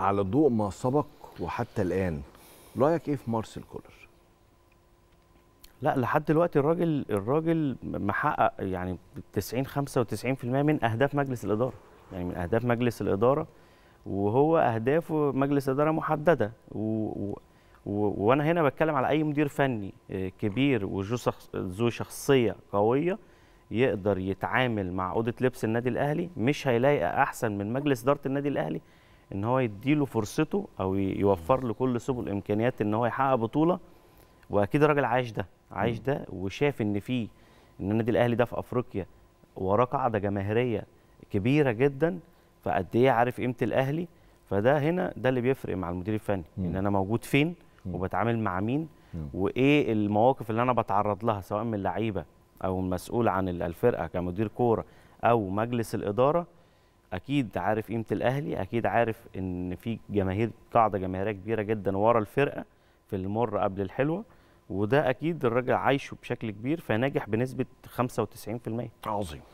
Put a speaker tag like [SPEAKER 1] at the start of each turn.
[SPEAKER 1] على ضوء ما سبق وحتى الان رايك ايه في مارسيل كولر لا لحد دلوقتي الراجل الراجل محقق يعني 90 95% من اهداف مجلس الاداره يعني من اهداف مجلس الاداره وهو اهداف مجلس اداره محدده و... و... وانا هنا بتكلم على اي مدير فني آه، كبير وذو شخص... شخصيه قويه يقدر يتعامل مع اوضه لبس النادي الاهلي مش هيلاقي احسن من مجلس اداره النادي الاهلي ان هو يديله فرصته او يوفر له كل سبل الامكانيات ان هو يحقق بطوله واكيد الراجل عايش ده عايش ده وشاف ان في ان النادي الاهلي ده في افريقيا وراه قاعده جماهيريه كبيره جدا فقد ايه عارف قيمه الاهلي فده هنا ده اللي بيفرق مع المدير الفني مم. ان انا موجود فين وبتعامل مع مين مم. وايه المواقف اللي انا بتعرض لها سواء من اللعيبه او المسؤول عن الفرقه كمدير كوره او مجلس الاداره اكيد عارف قيمه الاهلي اكيد عارف ان في جماهير قاعده جماهيريه كبيره جدا ورا الفرقه في المر قبل الحلوه وده اكيد الراجل عايشه بشكل كبير فناجح بنسبه 95% عظيم